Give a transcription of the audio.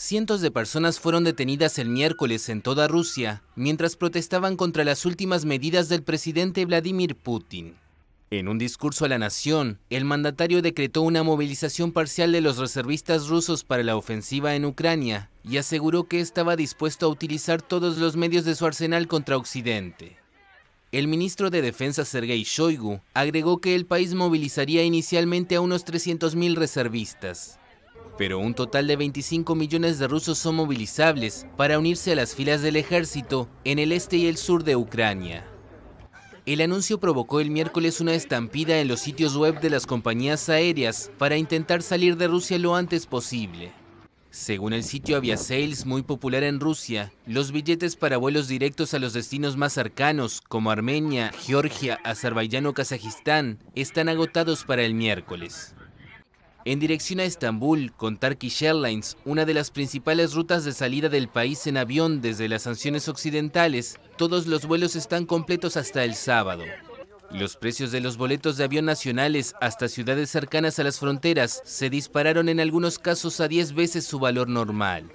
Cientos de personas fueron detenidas el miércoles en toda Rusia mientras protestaban contra las últimas medidas del presidente Vladimir Putin. En un discurso a la nación, el mandatario decretó una movilización parcial de los reservistas rusos para la ofensiva en Ucrania y aseguró que estaba dispuesto a utilizar todos los medios de su arsenal contra Occidente. El ministro de Defensa Sergei Shoigu agregó que el país movilizaría inicialmente a unos 300.000 reservistas pero un total de 25 millones de rusos son movilizables para unirse a las filas del ejército en el este y el sur de Ucrania. El anuncio provocó el miércoles una estampida en los sitios web de las compañías aéreas para intentar salir de Rusia lo antes posible. Según el sitio Aviasales, muy popular en Rusia, los billetes para vuelos directos a los destinos más cercanos, como Armenia, Georgia, Azerbaiyán o Kazajistán, están agotados para el miércoles. En dirección a Estambul, con Turkish Airlines, una de las principales rutas de salida del país en avión desde las sanciones occidentales, todos los vuelos están completos hasta el sábado. Los precios de los boletos de avión nacionales hasta ciudades cercanas a las fronteras se dispararon en algunos casos a 10 veces su valor normal.